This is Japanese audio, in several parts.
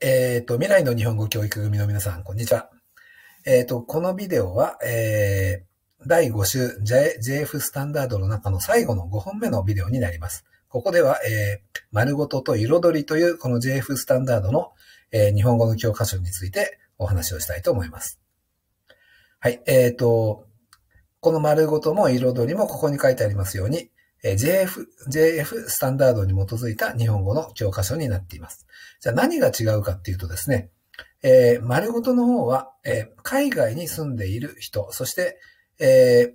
えっ、ー、と、未来の日本語教育組の皆さん、こんにちは。えっ、ー、と、このビデオは、えー、第5週 J f スタンダードの中の最後の5本目のビデオになります。ここでは、えー、丸ごとと彩りというこの JF スタンダードの、えー、日本語の教科書についてお話をしたいと思います。はい、えっ、ー、と、この丸ごとも彩りもここに書いてありますように、JF、JF スタンダードに基づいた日本語の教科書になっています。じゃあ何が違うかっていうとですね、えー、丸ごとの方は、えー、海外に住んでいる人、そして、え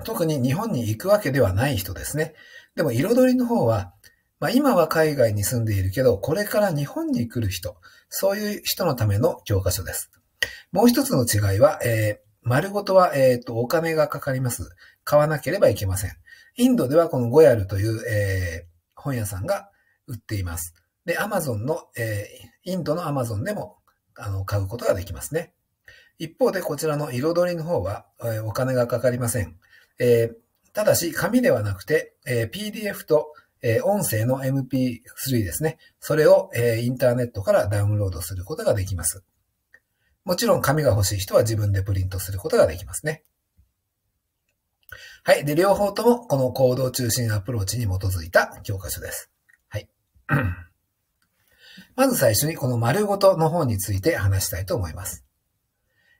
ー、特に日本に行くわけではない人ですね。でも彩りの方は、まあ、今は海外に住んでいるけど、これから日本に来る人、そういう人のための教科書です。もう一つの違いは、えー、丸ごとは、えー、と、お金がかかります。買わなければいけません。インドではこのゴヤルという、えー、本屋さんが売っています。で、アマゾンの、えー、インドのアマゾンでもあの買うことができますね。一方でこちらの彩りの方は、えー、お金がかかりません。えー、ただし、紙ではなくて、えー、PDF と、えー、音声の MP3 ですね。それを、えー、インターネットからダウンロードすることができます。もちろん紙が欲しい人は自分でプリントすることができますね。はい。で、両方ともこの行動中心アプローチに基づいた教科書です。はい。まず最初にこの丸ごとの本について話したいと思います。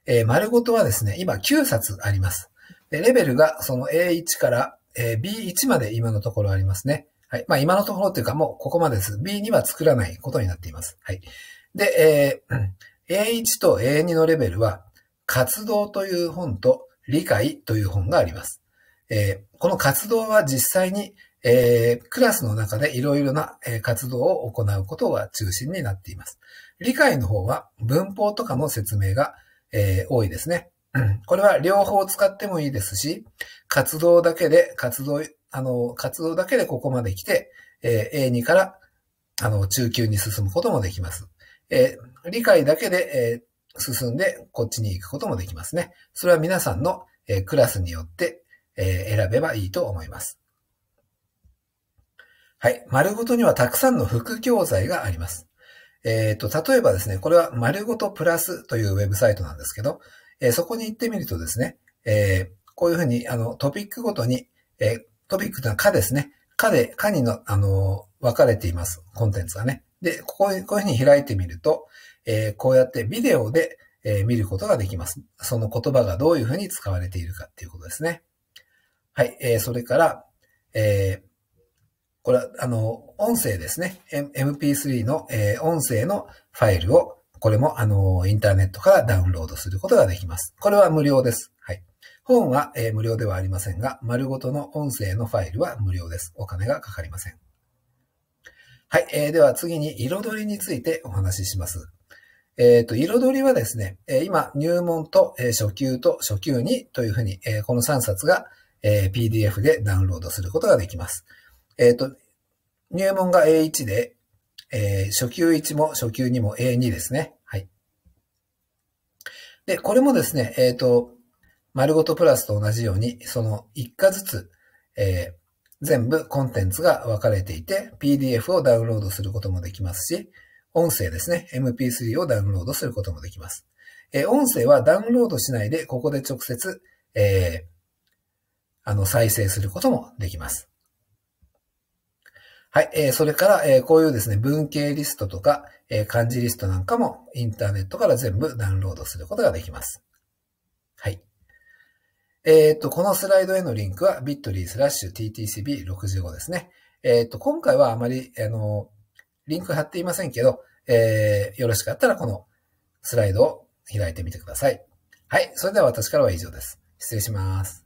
えー、丸ごとはですね、今9冊あります。で、レベルがその A1 から、え B1 まで今のところありますね。はい。まあ今のところというかもうここまでです。B2 は作らないことになっています。はい。で、えー、A1 と A2 のレベルは、活動という本と理解という本があります。えー、この活動は実際に、えー、クラスの中でいろいろな、え活動を行うことが中心になっています。理解の方は文法とかの説明が、えー、多いですね。これは両方使ってもいいですし、活動だけで、活動、あの、活動だけでここまで来て、えー、A2 から、あの、中級に進むこともできます。えー、理解だけで、えー、進んで、こっちに行くこともできますね。それは皆さんの、えー、クラスによって、え選べばいいと思います。はい。丸ごとにはたくさんの副教材があります。えっ、ー、と、例えばですね、これは丸ごとプラスというウェブサイトなんですけど、えー、そこに行ってみるとですね、えー、こういうふうに、あの、トピックごとに、えトピックというのは課ですね。課で、課にの、あの分かれています。コンテンツがね。で、ここに、こういうふうに開いてみると、えこうやってビデオで、え見ることができます。その言葉がどういうふうに使われているかっていうことですね。はい。えー、それから、えー、これは、あの、音声ですね。MP3 の、えー、音声のファイルを、これも、あの、インターネットからダウンロードすることができます。これは無料です。はい。本は、えー、無料ではありませんが、丸ごとの音声のファイルは無料です。お金がかかりません。はい。えー、では次に、彩りについてお話しします。えっ、ー、と、彩りはですね、え今、入門と、え初級と初級にというふうに、えこの3冊が、えー、PDF でダウンロードすることができます。えっ、ー、と、入門が A1 で、えー、初級1も初級2も A2 ですね。はい。で、これもですね、えっ、ー、と、丸ごとプラスと同じように、その1課ずつ、えー、全部コンテンツが分かれていて、PDF をダウンロードすることもできますし、音声ですね、MP3 をダウンロードすることもできます。えー、音声はダウンロードしないで、ここで直接、えー、あの、再生することもできます。はい。えー、それから、えー、こういうですね、文系リストとか、えー、漢字リストなんかもインターネットから全部ダウンロードすることができます。はい。えっ、ー、と、このスライドへのリンクは bit.ly スラッシュ ttcb65 ですね。えっ、ー、と、今回はあまり、あの、リンク貼っていませんけど、えー、よろしかったらこのスライドを開いてみてください。はい。それでは私からは以上です。失礼します。